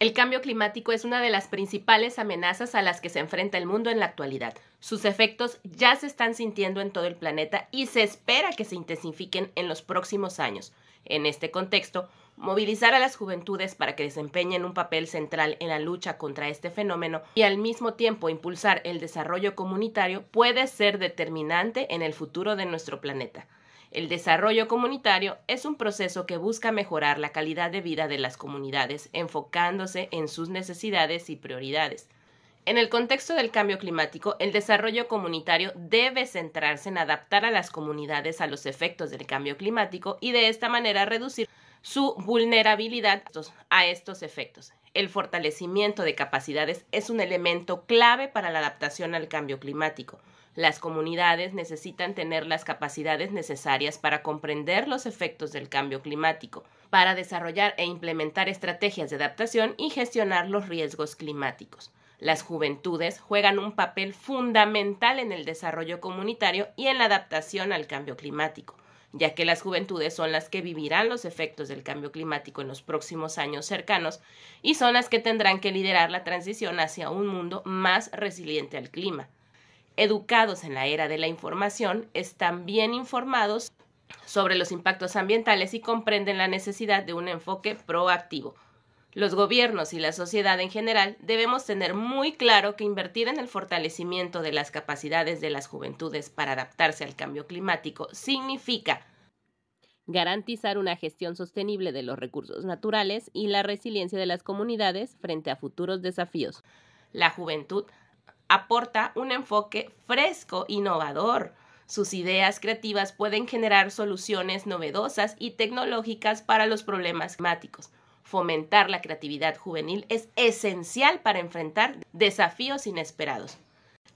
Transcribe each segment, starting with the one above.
El cambio climático es una de las principales amenazas a las que se enfrenta el mundo en la actualidad. Sus efectos ya se están sintiendo en todo el planeta y se espera que se intensifiquen en los próximos años. En este contexto, movilizar a las juventudes para que desempeñen un papel central en la lucha contra este fenómeno y al mismo tiempo impulsar el desarrollo comunitario puede ser determinante en el futuro de nuestro planeta. El desarrollo comunitario es un proceso que busca mejorar la calidad de vida de las comunidades enfocándose en sus necesidades y prioridades. En el contexto del cambio climático, el desarrollo comunitario debe centrarse en adaptar a las comunidades a los efectos del cambio climático y de esta manera reducir su vulnerabilidad a estos efectos. El fortalecimiento de capacidades es un elemento clave para la adaptación al cambio climático. Las comunidades necesitan tener las capacidades necesarias para comprender los efectos del cambio climático, para desarrollar e implementar estrategias de adaptación y gestionar los riesgos climáticos. Las juventudes juegan un papel fundamental en el desarrollo comunitario y en la adaptación al cambio climático, ya que las juventudes son las que vivirán los efectos del cambio climático en los próximos años cercanos y son las que tendrán que liderar la transición hacia un mundo más resiliente al clima educados en la era de la información, están bien informados sobre los impactos ambientales y comprenden la necesidad de un enfoque proactivo. Los gobiernos y la sociedad en general debemos tener muy claro que invertir en el fortalecimiento de las capacidades de las juventudes para adaptarse al cambio climático significa garantizar una gestión sostenible de los recursos naturales y la resiliencia de las comunidades frente a futuros desafíos. La juventud aporta un enfoque fresco, innovador. Sus ideas creativas pueden generar soluciones novedosas y tecnológicas para los problemas climáticos. Fomentar la creatividad juvenil es esencial para enfrentar desafíos inesperados.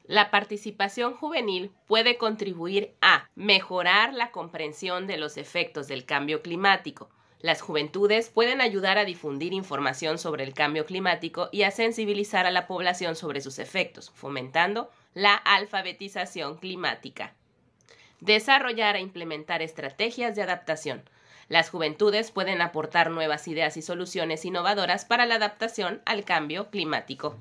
La participación juvenil puede contribuir a mejorar la comprensión de los efectos del cambio climático, las juventudes pueden ayudar a difundir información sobre el cambio climático y a sensibilizar a la población sobre sus efectos, fomentando la alfabetización climática. Desarrollar e implementar estrategias de adaptación. Las juventudes pueden aportar nuevas ideas y soluciones innovadoras para la adaptación al cambio climático.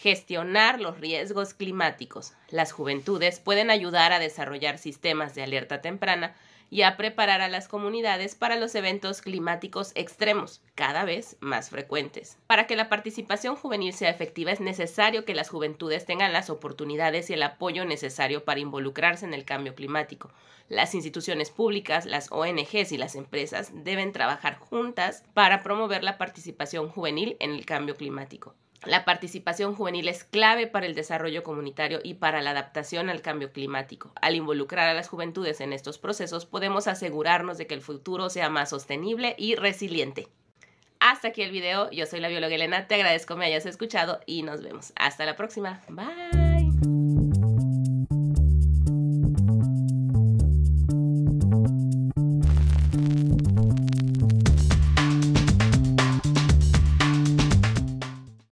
Gestionar los riesgos climáticos. Las juventudes pueden ayudar a desarrollar sistemas de alerta temprana y a preparar a las comunidades para los eventos climáticos extremos, cada vez más frecuentes. Para que la participación juvenil sea efectiva es necesario que las juventudes tengan las oportunidades y el apoyo necesario para involucrarse en el cambio climático. Las instituciones públicas, las ONGs y las empresas deben trabajar juntas para promover la participación juvenil en el cambio climático. La participación juvenil es clave para el desarrollo comunitario y para la adaptación al cambio climático. Al involucrar a las juventudes en estos procesos, podemos asegurarnos de que el futuro sea más sostenible y resiliente. Hasta aquí el video, yo soy la bióloga Elena, te agradezco me hayas escuchado y nos vemos. Hasta la próxima, bye.